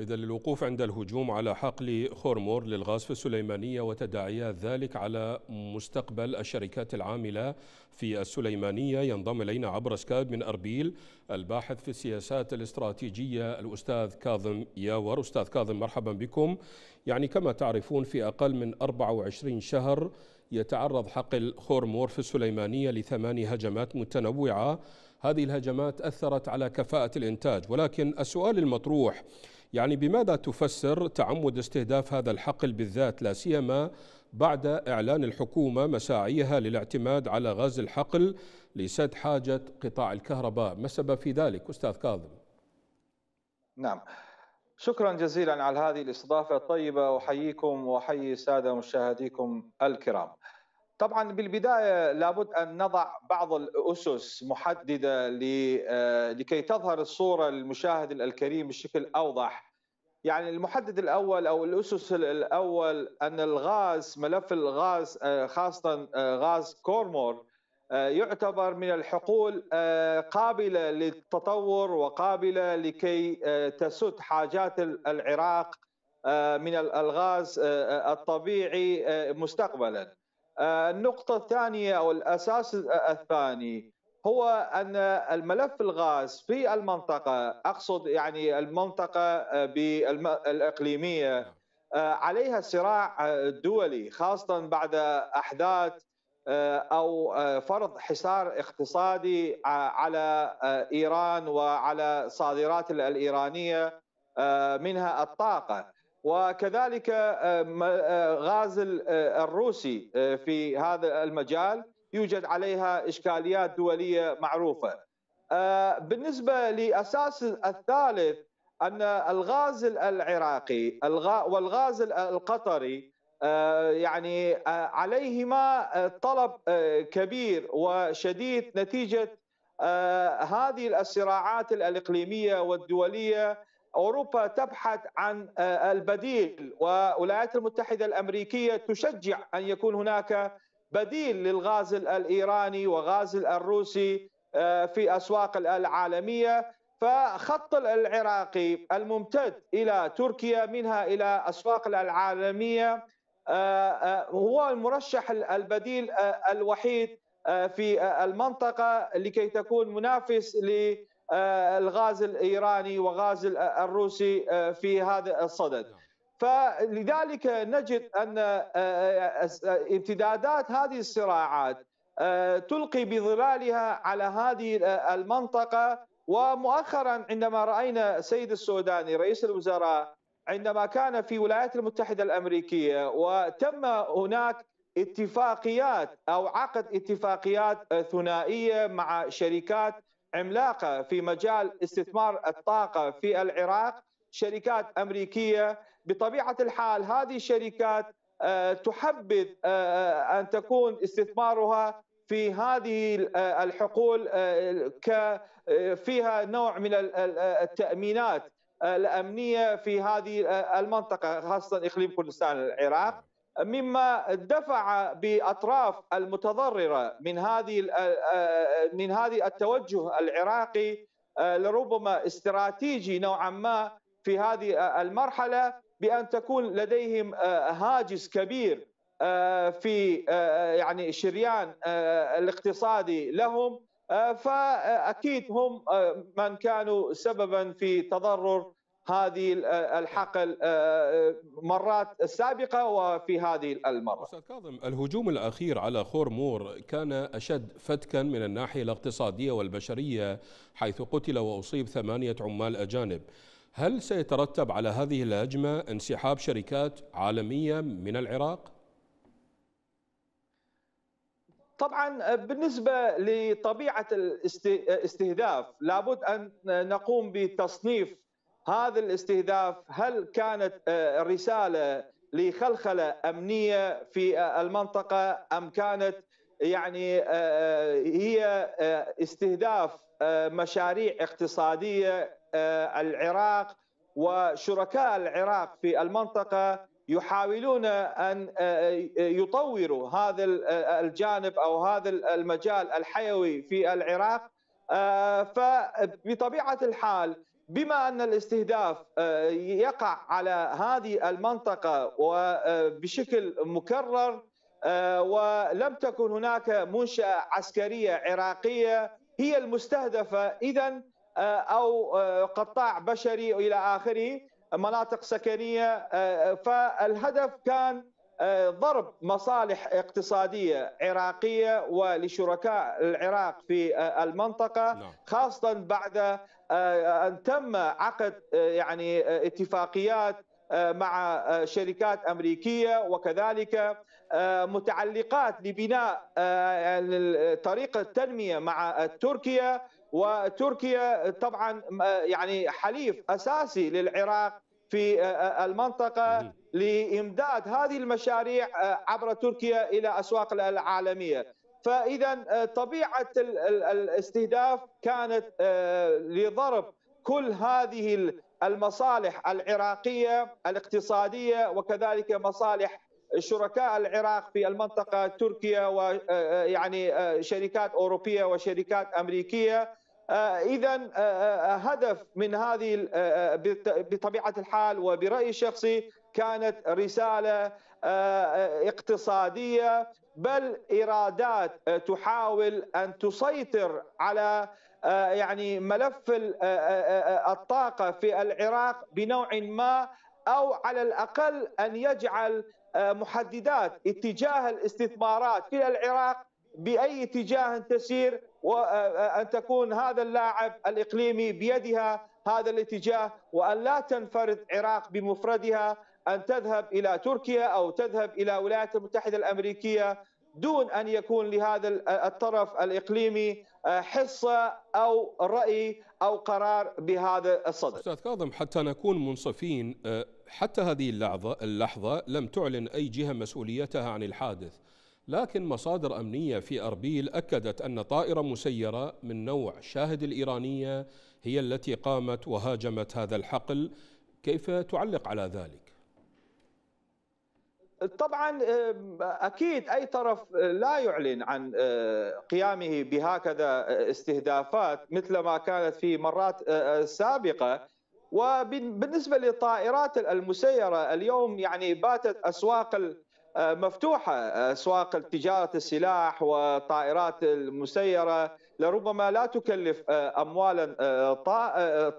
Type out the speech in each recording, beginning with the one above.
إذا للوقوف عند الهجوم على حقل خورمور للغاز في السليمانية وتداعيات ذلك على مستقبل الشركات العاملة في السليمانية ينضم إلينا عبر سكايب من أربيل الباحث في السياسات الاستراتيجية الأستاذ كاظم ياور أستاذ كاظم مرحبا بكم يعني كما تعرفون في أقل من 24 شهر يتعرض حقل خورمور في السليمانية لثماني هجمات متنوعة هذه الهجمات أثرت على كفاءة الإنتاج ولكن السؤال المطروح يعني بماذا تفسر تعمد استهداف هذا الحقل بالذات لا سيما بعد إعلان الحكومة مساعيها للاعتماد على غاز الحقل لسد حاجة قطاع الكهرباء ما السبب في ذلك أستاذ كاظم نعم شكرا جزيلا على هذه الاستضافة الطيبة أحييكم وأحيي سادة مشاهديكم الكرام طبعا بالبدايه لابد ان نضع بعض الاسس محدده آه، لكي تظهر الصوره للمشاهد الكريم بشكل اوضح. يعني المحدد الاول او الاسس الاول ان الغاز ملف الغاز آه، خاصه آه، غاز كورمور يعتبر من الحقول قابله للتطور وقابله لكي تسد حاجات العراق من الغاز الطبيعي مستقبلا. آه، النقطة الثانية أو الأساس الثاني هو أن الملف الغاز في المنطقة أقصد يعني المنطقة آه، الإقليمية نعم. آه، عليها صراع دولي خاصة بعد أحداث أو فرض حصار اقتصادي على إيران وعلى الصادرات الإيرانية منها الطاقة وكذلك آه، آه، غاز آه، الروسي في هذا المجال يوجد عليها اشكاليات دوليه معروفه. بالنسبه لاساس الثالث ان الغاز العراقي والغاز القطري يعني عليهما طلب كبير وشديد نتيجه هذه الصراعات الاقليميه والدوليه اوروبا تبحث عن آه، البديل والولايات المتحده الامريكيه تشجع ان يكون هناك بديل للغاز الايراني وغاز الروسي آه، في اسواق العالميه فخط العراقي الممتد الى تركيا منها الى اسواق العالميه آه، هو المرشح البديل الوحيد في المنطقه لكي تكون منافس ل آه، الغاز الايراني وغاز الروسي آه، في هذا الصدد نعم. فلذلك نجد ان آه، امتدادات هذه الصراعات تلقي بظلالها على هذه المنطقه ومؤخرا عندما راينا السيد السوداني رئيس الوزراء عندما كان في الولايات المتحده الامريكيه وتم هناك اتفاقيات او عقد اتفاقيات ثنائيه مع شركات عملاقه في مجال استثمار الطاقه في العراق شركات امريكيه بطبيعه الحال هذه الشركات آه، تحبذ آه، آه، ان تكون استثمارها في هذه الحقول ك فيها نوع من التامينات الامنيه في هذه المنطقه خاصه اقليم كردستان العراق مما دفع باطراف المتضرره من هذه من هذه التوجه العراقي لربما استراتيجي نوعا ما في هذه المرحله بان تكون لديهم هاجس كبير في يعني شريان الاقتصادي لهم فاكيد هم من كانوا سببا في تضرر هذه آه، الحقل آه، آه، مرات سابقة وفي هذه المره. استاذ كاظم الهجوم الاخير على خورمور كان اشد فتكا من الناحيه الاقتصاديه والبشريه حيث قتل واصيب ثمانيه عمال اجانب. هل سيترتب على هذه الهجمه انسحاب شركات عالميه من العراق؟ طبعا بالنسبه لطبيعه الاستهداف لابد ان نقوم بتصنيف هذا الاستهداف هل كانت آه، رساله لخلخله امنيه في آه، المنطقه ام كانت يعني آه، هي استهداف مشاريع اقتصاديه العراق وشركاء العراق في المنطقه يحاولون ان يطوروا هذا الجانب او هذا المجال الحيوي في العراق فبطبيعه الحال بما ان الاستهداف آه، يقع على هذه المنطقه وبشكل آه، مكرر آه، ولم تكن هناك منشاه عسكريه عراقيه هي المستهدفه اذا او قطاع بشري الى اخره مناطق سكنيه فالهدف كان آه، ضرب مصالح اقتصاديه عراقيه ولشركاء العراق في آه، المنطقه نعم. خاصه بعد آه، ان تم عقد يعني اتفاقيات مع شركات امريكيه وكذلك متعلقات لبناء طريقه التنمية مع تركيا وتركيا طبعا يعني حليف اساسي للعراق في المنطقه لامداد هذه المشاريع آه، عبر تركيا الى اسواق العالميه فاذا آه، طبيعه الاستهداف كانت آه، لضرب كل هذه المصالح العراقيه الاقتصاديه وكذلك مصالح شركاء العراق في المنطقه تركيا ويعني شركات اوروبيه وشركات امريكيه اذا هدف من هذه بطبيعه الحال وبرايي الشخصي كانت رساله آه، آه، اقتصاديه بل ايرادات آه، تحاول ان تسيطر على يعني ملف الطاقه في العراق بنوع ما او على الاقل ان يجعل محددات اتجاه الاستثمارات في العراق باي اتجاه تسير وان تكون هذا اللاعب الاقليمي بيدها هذا الاتجاه وان لا تنفرد عراق بمفردها أن تذهب إلى تركيا أو تذهب إلى الولايات المتحدة الأمريكية دون أن يكون لهذا الطرف الإقليمي آه، حصة أو رأي أو قرار بهذا الصدد أستاذ كاظم حتى نكون منصفين آه، حتى هذه اللحظة, اللحظة لم تعلن أي جهة مسؤوليتها عن الحادث لكن مصادر أمنية في أربيل أكدت أن طائرة مسيرة من نوع شاهد الإيرانية هي التي قامت وهاجمت هذا الحقل كيف تعلق على ذلك؟ طبعا آه، اكيد اي طرف آه، لا يعلن عن آه، قيامه بهكذا استهدافات مثل ما كانت في مرات سابقه وبالنسبه للطائرات المسيره اليوم يعني باتت اسواق مفتوحه اسواق تجاره السلاح والطائرات المسيره لربما لا تكلف اموالا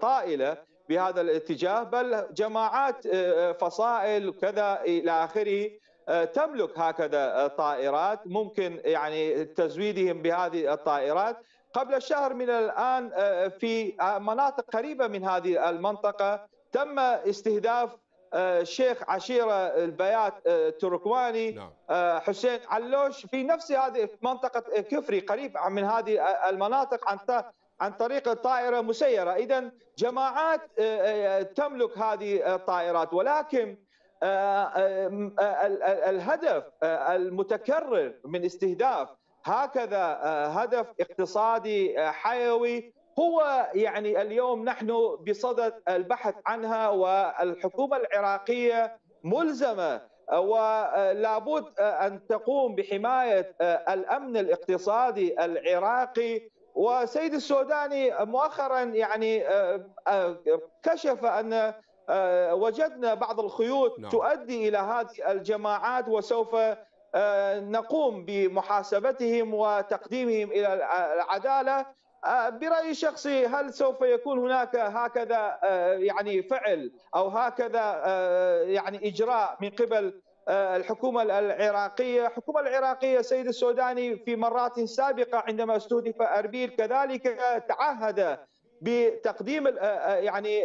طائله بهذا الاتجاه بل جماعات آه، آه، فصائل وكذا الى اخره آه، تملك هكذا طائرات ممكن يعني تزويدهم بهذه الطائرات قبل شهر من الان في مناطق قريبه من هذه المنطقه تم استهداف شيخ عشيرة البيات التركواني نعم. حسين علوش في نفس هذه منطقة كفري قريب من هذه المناطق عن عن طريق طائرة مسيرة إذا جماعات آه، آه، تملك هذه الطائرات ولكن آه، الهدف المتكرر من استهداف هكذا هدف اقتصادي حيوي هو يعني اليوم نحن بصدد البحث عنها والحكومة العراقية ملزمة ولابد أن تقوم بحماية الأمن الاقتصادي العراقي وسيد السوداني مؤخرا يعني آه، آه، كشف ان آه، وجدنا بعض الخيوط نعم. تؤدي الى هذه الجماعات وسوف نقوم بمحاسبتهم وتقديمهم الى العداله برايي الشخصي هل سوف يكون هناك هكذا يعني فعل او هكذا يعني اجراء من قبل آه، الحكومة العراقية الحكومة العراقية سيد السوداني في مرات سابقة عندما استهدف أربيل كذلك تعهد بتقديم آه، آه، يعني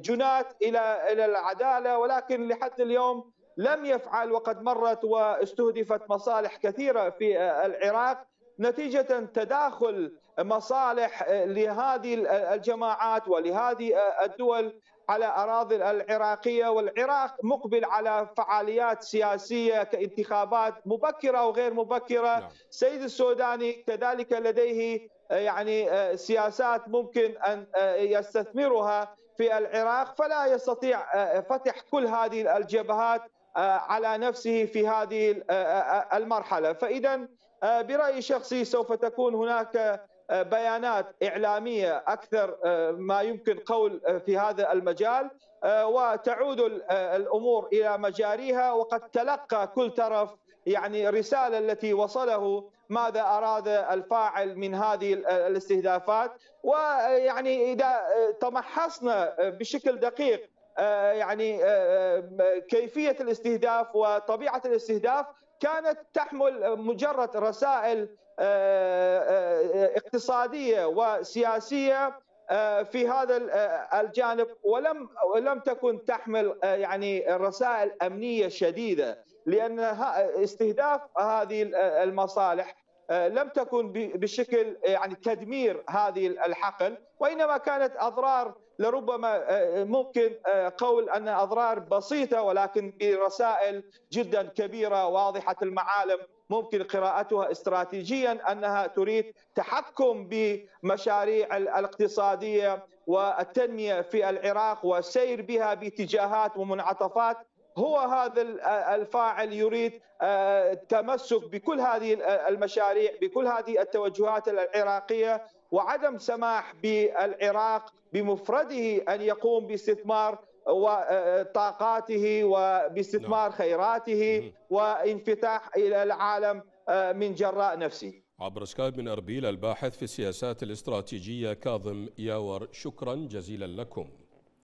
جنات الى الى العداله ولكن لحد اليوم لم يفعل وقد مرت واستهدفت مصالح كثيره في العراق نتيجه تداخل مصالح لهذه الجماعات ولهذه الدول على أراضي العراقية والعراق مقبل على فعاليات سياسية كانتخابات مبكرة وغير مبكرة نعم. سيد السوداني كذلك لديه آه، يعني آه، سياسات ممكن أن آه، يستثمرها في العراق فلا يستطيع فتح كل هذه الجبهات على نفسه في هذه المرحلة فإذا برأيي شخصي سوف تكون هناك آه، بيانات إعلامية أكثر آه، ما يمكن قول آه، في هذا المجال وتعود الأمور إلى مجاريها وقد تلقى كل طرف يعني الرسالة التي وصله ماذا أراد الفاعل من هذه الاستهدافات ويعني إذا تمحصنا بشكل دقيق يعني كيفية الاستهداف وطبيعة الاستهداف كانت تحمل مجرد رسائل اقتصاديه وسياسيه آه، في هذا آه، الجانب ولم لم تكن تحمل آه، يعني رسائل امنيه شديده لان استهداف هذه المصالح لم تكن بشكل يعني تدمير هذه الحقل وانما كانت اضرار لربما آه، آه، ممكن آه، قول ان اضرار بسيطه ولكن برسائل جدا كبيره واضحه المعالم ممكن قراءتها استراتيجيا انها تريد تحكم بمشاريع الاقتصاديه والتنميه في العراق والسير بها باتجاهات ومنعطفات هو هذا الفاعل يريد التمسك بكل هذه المشاريع بكل هذه التوجهات العراقيه وعدم سماح بالعراق بمفرده ان يقوم باستثمار طاقاته وباستثمار نعم. خيراته وانفتاح الى العالم آه، من جراء نفسه. عبر سكايب من اربيل الباحث في السياسات الاستراتيجيه كاظم ياور شكرا جزيلا لكم.